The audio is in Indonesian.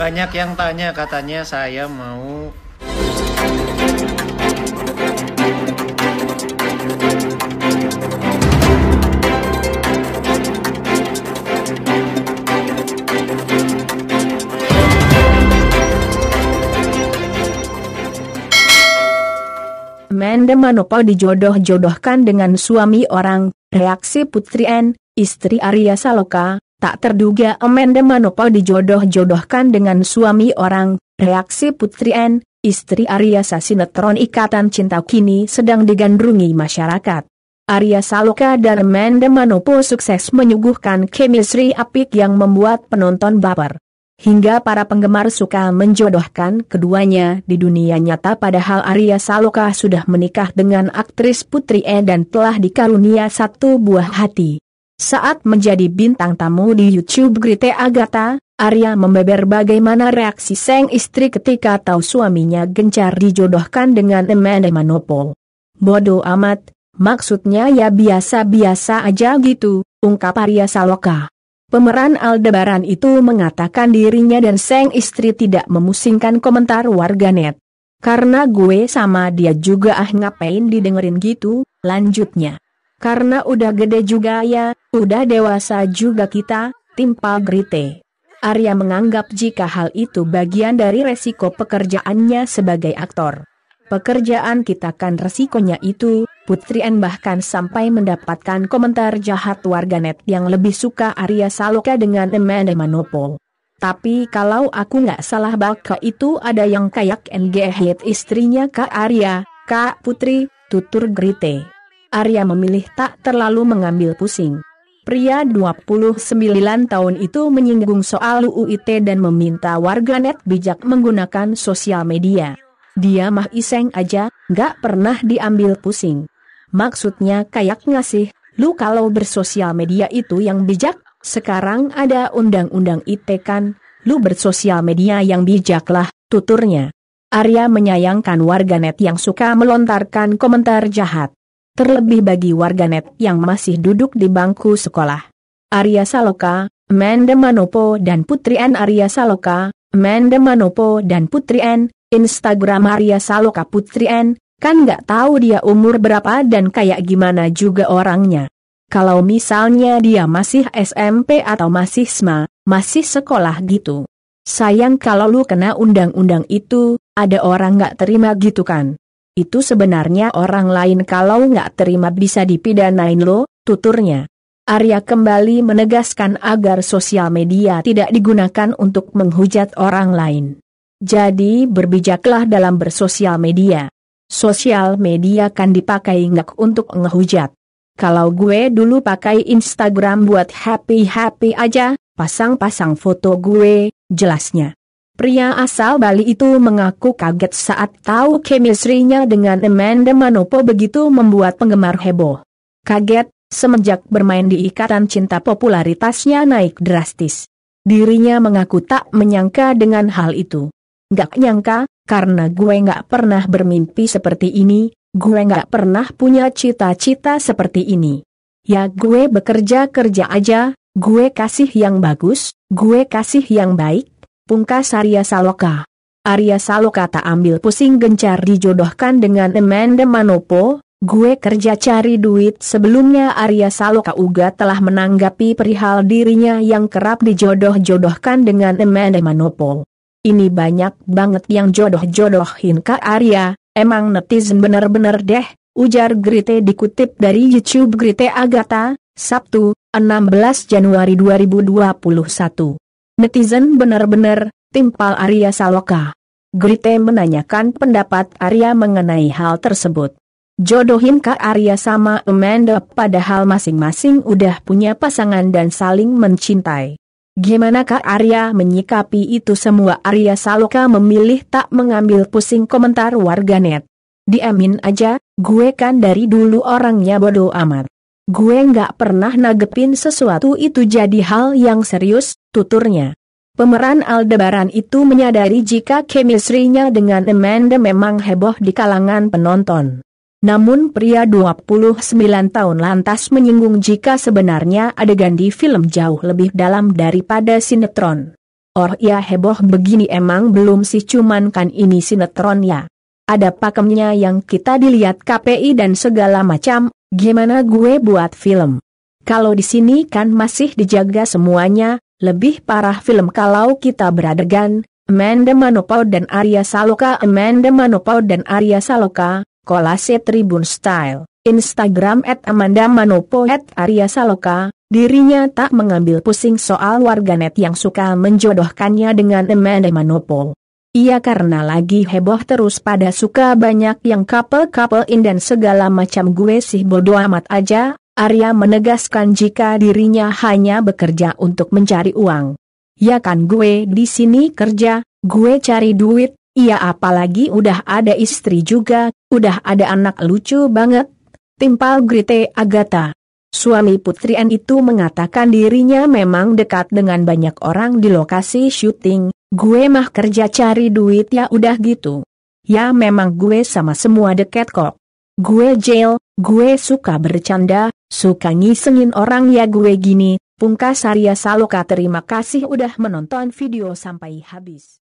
Banyak yang tanya katanya saya mau Mende Manopo dijodoh-jodohkan dengan suami orang, reaksi Putri N, istri Arya Saloka, Tak terduga Amanda Manopo dijodoh-jodohkan dengan suami orang, reaksi Putri N, istri Arya Sasinetron Ikatan Cinta kini sedang digandrungi masyarakat. Arya Saloka dan Amanda Manopo sukses menyuguhkan chemistry apik yang membuat penonton baper. Hingga para penggemar suka menjodohkan keduanya di dunia nyata padahal Arya Saloka sudah menikah dengan aktris Putri E dan telah dikarunia satu buah hati. Saat menjadi bintang tamu di YouTube Grite Agatha, Arya membeber bagaimana reaksi sang istri ketika tahu suaminya gencar dijodohkan dengan Amanda Manopol. Bodoh amat, maksudnya ya biasa-biasa aja gitu, ungkap Arya Saloka. Pemeran Aldebaran itu mengatakan dirinya dan sang istri tidak memusingkan komentar warganet. Karena gue sama dia juga ah ngapain didengerin gitu, lanjutnya. Karena udah gede juga ya, udah dewasa juga kita, timpal Grite. Arya menganggap jika hal itu bagian dari resiko pekerjaannya sebagai aktor. Pekerjaan kita kan resikonya itu, Putri N bahkan sampai mendapatkan komentar jahat warganet yang lebih suka Arya Saloka dengan Amanda Manopo. Tapi kalau aku nggak salah baka itu ada yang kayak NG istrinya Kak Arya, Kak Putri, tutur Grite. Arya memilih tak terlalu mengambil pusing. Pria 29 tahun itu menyinggung soal UIT dan meminta warganet bijak menggunakan sosial media. Dia mah iseng aja, gak pernah diambil pusing. Maksudnya kayak ngasih, lu kalau bersosial media itu yang bijak, sekarang ada undang-undang IT kan, lu bersosial media yang bijak lah, tuturnya. Arya menyayangkan warganet yang suka melontarkan komentar jahat terlebih bagi warganet yang masih duduk di bangku sekolah. Arya Saloka, Mende Manopo dan Putri N. Arya Saloka, Mende Manopo dan Putri N, Instagram Arya Saloka Putri N, kan gak tahu dia umur berapa dan kayak gimana juga orangnya. Kalau misalnya dia masih SMP atau masih SMA, masih sekolah gitu. Sayang kalau lu kena undang-undang itu, ada orang gak terima gitu kan. Itu sebenarnya orang lain kalau nggak terima bisa dipidanain lo, tuturnya. Arya kembali menegaskan agar sosial media tidak digunakan untuk menghujat orang lain. Jadi berbijaklah dalam bersosial media. Sosial media kan dipakai nggak untuk ngehujat. Kalau gue dulu pakai Instagram buat happy-happy aja, pasang-pasang foto gue, jelasnya. Pria asal Bali itu mengaku kaget saat tahu kemistrinya dengan Amanda Manopo begitu membuat penggemar heboh. Kaget, semenjak bermain di ikatan cinta popularitasnya naik drastis. Dirinya mengaku tak menyangka dengan hal itu. Gak nyangka, karena gue gak pernah bermimpi seperti ini, gue gak pernah punya cita-cita seperti ini. Ya gue bekerja kerja aja, gue kasih yang bagus, gue kasih yang baik, pungkas Arya Saloka. Arya Saloka tak ambil pusing gencar dijodohkan dengan Amanda Manopo, gue kerja cari duit. Sebelumnya Arya Saloka Uga telah menanggapi perihal dirinya yang kerap dijodoh-jodohkan dengan Amanda Manopo. Ini banyak banget yang jodoh-jodohin Kak Arya, emang netizen bener-bener deh, ujar Grite dikutip dari YouTube Grite Agatha, Sabtu, 16 Januari 2021. Netizen benar-benar, timpal Arya Saloka. Grite menanyakan pendapat Arya mengenai hal tersebut. Jodohin Kak Arya sama Amanda padahal masing-masing udah punya pasangan dan saling mencintai. Gimana Kak Arya menyikapi itu semua Arya Saloka memilih tak mengambil pusing komentar warganet. Diamin aja, gue kan dari dulu orangnya bodoh amat. Gue nggak pernah nagepin sesuatu itu jadi hal yang serius, tuturnya. Pemeran Aldebaran itu menyadari jika chemistry dengan Amanda memang heboh di kalangan penonton. Namun pria 29 tahun lantas menyinggung jika sebenarnya adegan di film jauh lebih dalam daripada sinetron. Or oh ya heboh begini emang belum sih cuman kan ini sinetron ya. Ada pakemnya yang kita dilihat KPI dan segala macam, Gimana gue buat film? Kalau di sini kan masih dijaga semuanya, lebih parah film kalau kita beradegan, Amanda Manopau dan Arya Saloka Amanda Manopau dan Arya Saloka, kolase Tribun Style, Instagram at Amanda Manopo at Arya Saloka, dirinya tak mengambil pusing soal warganet yang suka menjodohkannya dengan Amanda Manopo. Ia karena lagi heboh terus pada suka banyak yang couple in dan segala macam gue sih bodoh amat aja, Arya menegaskan jika dirinya hanya bekerja untuk mencari uang. Ya kan gue di sini kerja, gue cari duit, iya apalagi udah ada istri juga, udah ada anak lucu banget, timpal Grite Agatha. Suami Putri N itu mengatakan dirinya memang dekat dengan banyak orang di lokasi syuting, gue mah kerja cari duit ya udah gitu. Ya memang gue sama semua deket kok. Gue jail, gue suka bercanda, suka ngisengin orang ya gue gini, pungkas Arya Saloka terima kasih udah menonton video sampai habis.